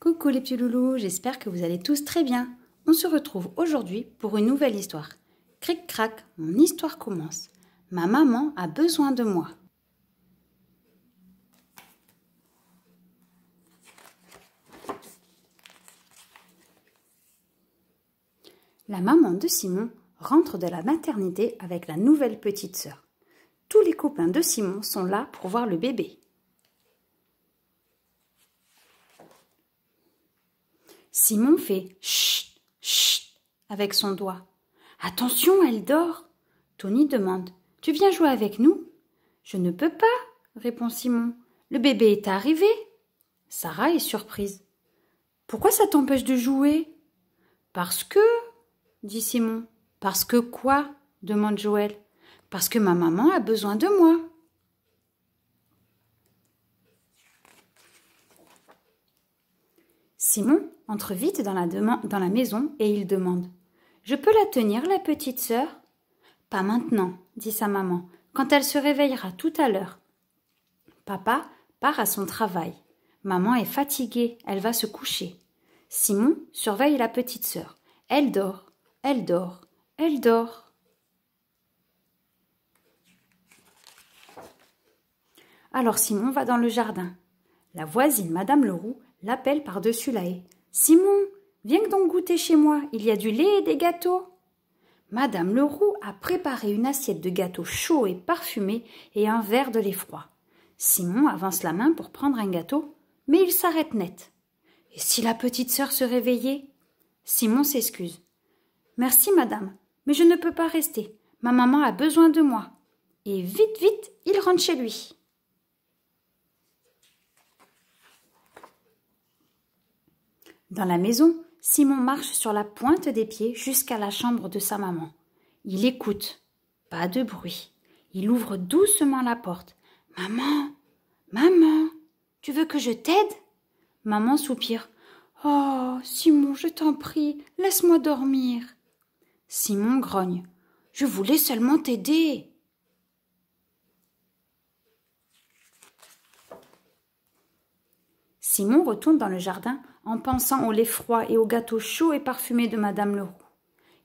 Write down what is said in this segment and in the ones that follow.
Coucou les petits loulous, j'espère que vous allez tous très bien. On se retrouve aujourd'hui pour une nouvelle histoire. Cric crac, mon histoire commence. Ma maman a besoin de moi. La maman de Simon rentre de la maternité avec la nouvelle petite sœur. Tous les copains de Simon sont là pour voir le bébé. Simon fait chut, chut avec son doigt. Attention, elle dort. Tony demande Tu viens jouer avec nous Je ne peux pas, répond Simon. Le bébé est arrivé. Sarah est surprise. Pourquoi ça t'empêche de jouer Parce que, dit Simon. Parce que quoi demande Joël. Parce que ma maman a besoin de moi. Simon entre vite dans la, maison et il demande Je peux la tenir, la petite sœur Pas maintenant, dit sa maman, quand elle se réveillera tout à l'heure. Papa part à son travail. Maman est fatiguée, elle va se coucher. Simon surveille la petite sœur. Elle dort, elle dort, elle dort. Alors Simon va dans le jardin. La voisine, Madame Leroux, l'appelle par-dessus la haie. Simon, viens donc goûter chez moi, il y a du lait et des gâteaux. Madame Leroux a préparé une assiette de gâteaux chauds et parfumés et un verre de lait froid. Simon avance la main pour prendre un gâteau, mais il s'arrête net. Et si la petite sœur se réveillait Simon s'excuse. Merci, madame, mais je ne peux pas rester. Ma maman a besoin de moi. Et vite, vite, il rentre chez lui. Dans la maison, Simon marche sur la pointe des pieds jusqu'à la chambre de sa maman. Il écoute. Pas de bruit. Il ouvre doucement la porte. Maman Maman Tu veux que je t'aide Maman soupire. Oh, Simon, je t'en prie, laisse-moi dormir. Simon grogne. Je voulais seulement t'aider. Simon retourne dans le jardin en pensant au lait froid et au gâteau chaud et parfumé de Madame Leroux.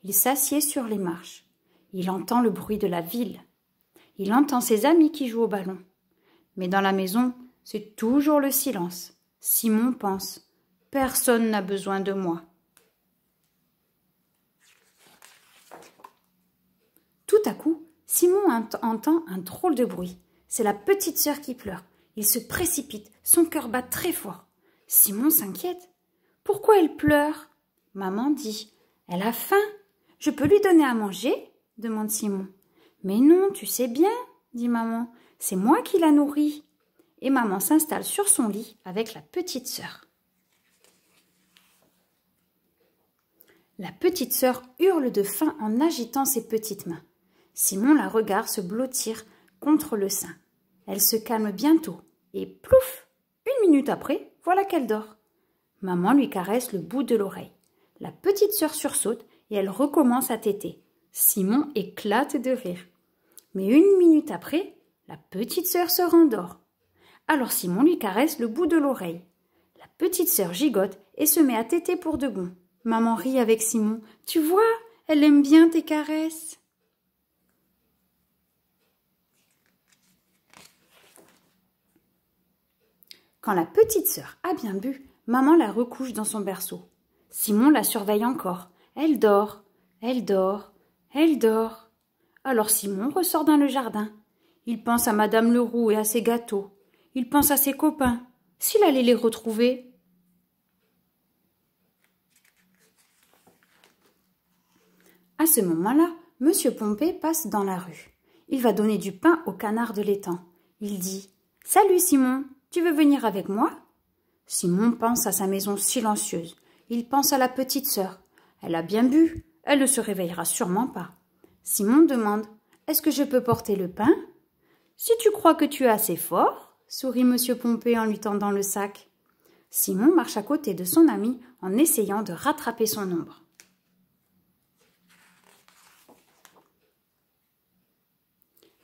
Il s'assied sur les marches. Il entend le bruit de la ville. Il entend ses amis qui jouent au ballon. Mais dans la maison, c'est toujours le silence. Simon pense Personne n'a besoin de moi. Tout à coup, Simon entend un drôle de bruit. C'est la petite sœur qui pleure. Il se précipite, son cœur bat très fort. Simon s'inquiète. Pourquoi elle pleure Maman dit. Elle a faim. Je peux lui donner à manger demande Simon. Mais non, tu sais bien, dit maman. C'est moi qui la nourris. Et maman s'installe sur son lit avec la petite sœur. La petite sœur hurle de faim en agitant ses petites mains. Simon la regarde se blottir contre le sein. Elle se calme bientôt et plouf Une minute après, voilà qu'elle dort. Maman lui caresse le bout de l'oreille. La petite sœur sursaute et elle recommence à téter. Simon éclate de rire. Mais une minute après, la petite sœur se rendort. Alors Simon lui caresse le bout de l'oreille. La petite sœur gigote et se met à téter pour de bon. Maman rit avec Simon. Tu vois, elle aime bien tes caresses. Quand la petite sœur a bien bu, Maman la recouche dans son berceau. Simon la surveille encore. Elle dort, elle dort, elle dort. Alors Simon ressort dans le jardin. Il pense à Madame Leroux et à ses gâteaux. Il pense à ses copains. S'il allait les retrouver. À ce moment-là, Monsieur Pompée passe dans la rue. Il va donner du pain au canard de l'étang. Il dit Salut Simon, tu veux venir avec moi Simon pense à sa maison silencieuse. Il pense à la petite sœur. Elle a bien bu. Elle ne se réveillera sûrement pas. Simon demande Est-ce que je peux porter le pain Si tu crois que tu es assez fort, sourit Monsieur Pompée en lui tendant le sac. Simon marche à côté de son ami en essayant de rattraper son ombre.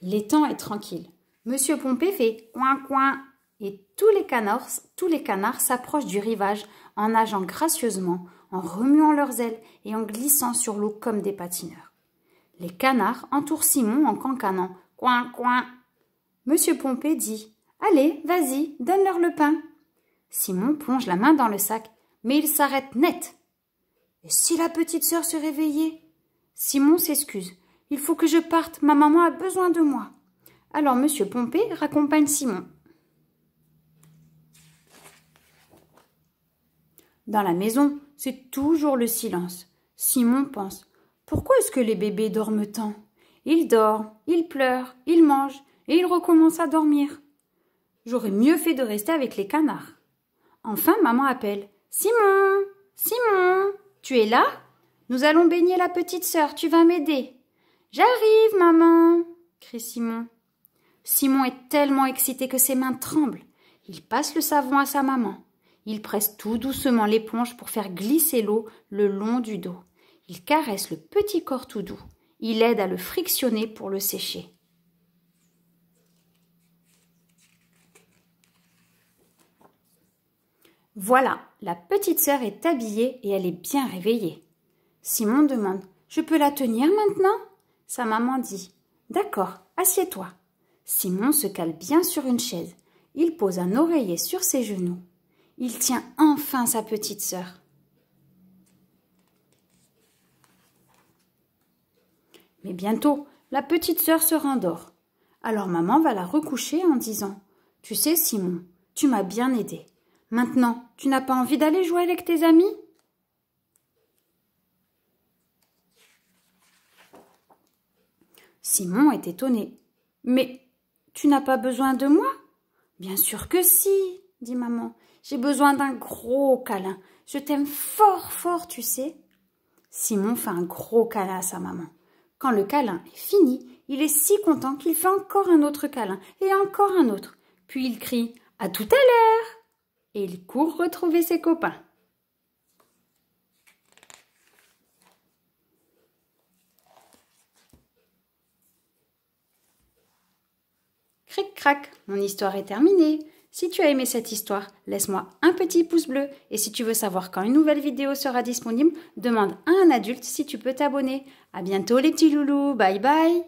L'étang est tranquille. Monsieur Pompée fait coin coin et tous les canards, tous les canards s'approchent du rivage en nageant gracieusement, en remuant leurs ailes et en glissant sur l'eau comme des patineurs. Les canards entourent Simon en cancanant coin coin. Monsieur Pompée dit Allez, vas-y, donne-leur le pain. Simon plonge la main dans le sac, mais il s'arrête net. Et si la petite sœur se réveillait Simon s'excuse. Il faut que je parte, ma maman a besoin de moi. Alors Monsieur Pompée raccompagne Simon Dans la maison, c'est toujours le silence. Simon pense. Pourquoi est-ce que les bébés dorment tant Ils dorment, ils pleurent, ils mangent, et ils recommencent à dormir. J'aurais mieux fait de rester avec les canards. Enfin, maman appelle. Simon Simon Tu es là Nous allons baigner la petite sœur, tu vas m'aider. J'arrive, maman crie Simon. Simon est tellement excité que ses mains tremblent. Il passe le savon à sa maman. Il presse tout doucement l'éponge pour faire glisser l'eau le long du dos. Il caresse le petit corps tout doux. Il aide à le frictionner pour le sécher. Voilà, la petite sœur est habillée et elle est bien réveillée. Simon demande Je peux la tenir maintenant Sa maman dit D'accord, assieds-toi. Simon se cale bien sur une chaise. Il pose un oreiller sur ses genoux. Il tient enfin sa petite sœur. Mais bientôt, la petite sœur se rendort. Alors maman va la recoucher en disant Tu sais, Simon, tu m'as bien aidé. Maintenant, tu n'as pas envie d'aller jouer avec tes amis Simon est étonné. Mais tu n'as pas besoin de moi Bien sûr que si dit maman. J'ai besoin d'un gros câlin. Je t'aime fort, fort, tu sais. Simon fait un gros câlin à sa maman. Quand le câlin est fini, il est si content qu'il fait encore un autre câlin et encore un autre. Puis il crie À tout à l'heure Et il court retrouver ses copains. Cric-crac, mon histoire est terminée. Si tu as aimé cette histoire, laisse-moi un petit pouce bleu et si tu veux savoir quand une nouvelle vidéo sera disponible, demande à un adulte si tu peux t'abonner. À bientôt les petits loulous, bye bye